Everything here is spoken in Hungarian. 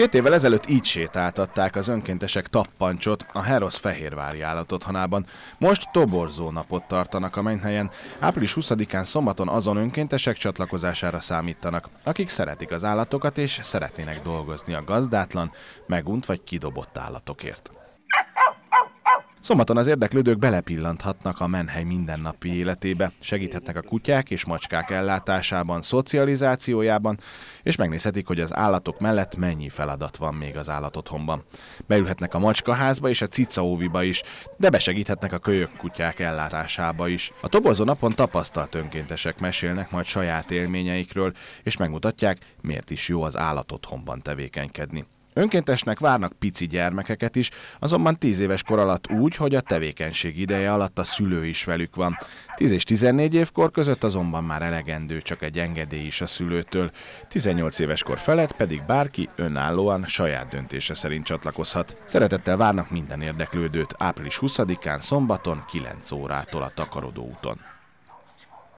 Két évvel ezelőtt így sétáltatták az önkéntesek tappancsot a Herosz Fehérvári állatotthonában. Most toborzó napot tartanak a menhelyen. Április 20-án szombaton azon önkéntesek csatlakozására számítanak, akik szeretik az állatokat és szeretnének dolgozni a gazdátlan, megunt vagy kidobott állatokért. Szombaton az érdeklődők belepillanthatnak a Menhely mindennapi életébe, segíthetnek a kutyák és macskák ellátásában, szocializációjában, és megnézhetik, hogy az állatok mellett mennyi feladat van még az állatotthonban. Beülhetnek a macskaházba és a cicaóviba is, de besegíthetnek a kölyök kutyák ellátásába is. A tobozó napon tapasztalt önkéntesek mesélnek majd saját élményeikről, és megmutatják, miért is jó az állatotthonban tevékenykedni. Önkéntesnek várnak pici gyermekeket is, azonban 10 éves kor alatt úgy, hogy a tevékenység ideje alatt a szülő is velük van. 10 és 14 évkor között azonban már elegendő csak egy engedély is a szülőtől. 18 éves kor felett pedig bárki önállóan saját döntése szerint csatlakozhat. Szeretettel várnak minden érdeklődőt április 20-án szombaton 9 órától a Takarodó úton.